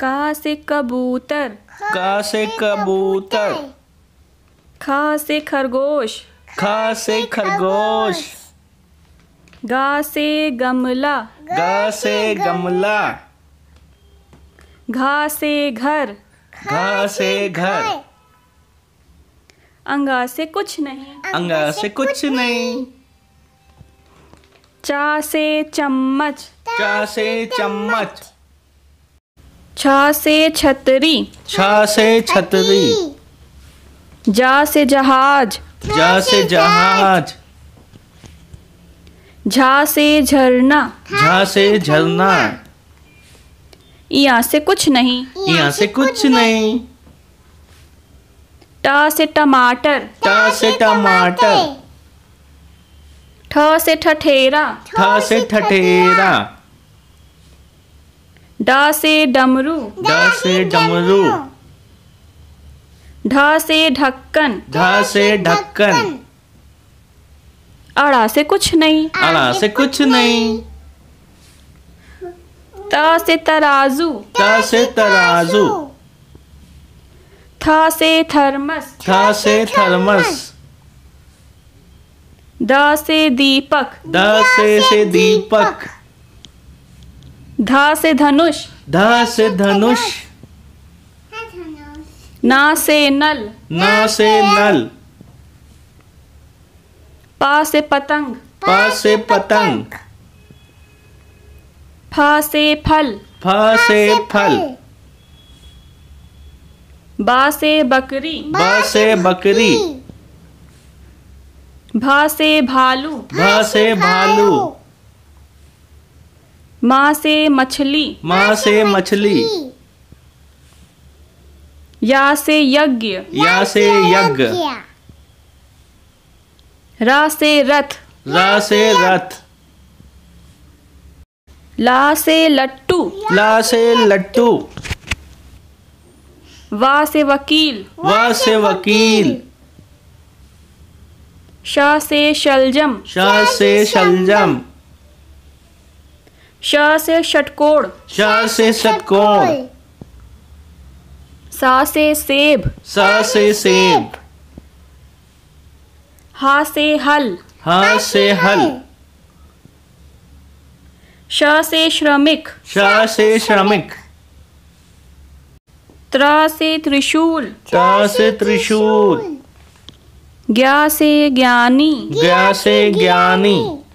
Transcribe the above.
का से कबूतर का से कबूतर खा से खरगोश खा से खरगोश गा से गमला गा से गमला घा से घर घा से घर अंगा से कुछ नहीं अंगा से कुछ नहीं चा से चम्मच चा से चम्मच छा से छतरी छा से छतरी जा से जहाज जा से जहाज झा से झरना झा से झरना यहाँ से कुछ नहीं यहाँ से कुछ नहीं टा से टमाटर टा से टमाटर ठ से ठठेरा ठ से ठठेरा डा से डमरू ढा से डमरू ढा से ढक्कन ढा से ढक्कन अड़ा से कुछ नहीं अड़ा से कुछ नहीं ता से तराजू ता से तराजू था से थर्मस था से थर्मस द से दीपक द से से दीपक धा से धनुष ध से धनुष ना से नल ना से नल पा से पतंग पा से पतंग फा से फल फा से फल बा से बकरी बा से बकरी भा से भालू भा से भालू माँ से मछली माँ से मछली या से यज्ञ या से यज्ञ रा से रथ रा से रथ ला से लट्टू ला से लट्टू वा से वकील वा से वकील शाह से शलजम शाह से शलजम श से षटकोण श से षटकोण सा से सेब सा से सेब हा से हल हा से हल श से श्रमिक श से श्रमिक त्र से त्रिशूल त्र से त्रिशूल ज्ञा से ज्ञानी ज्ञा से ज्ञानी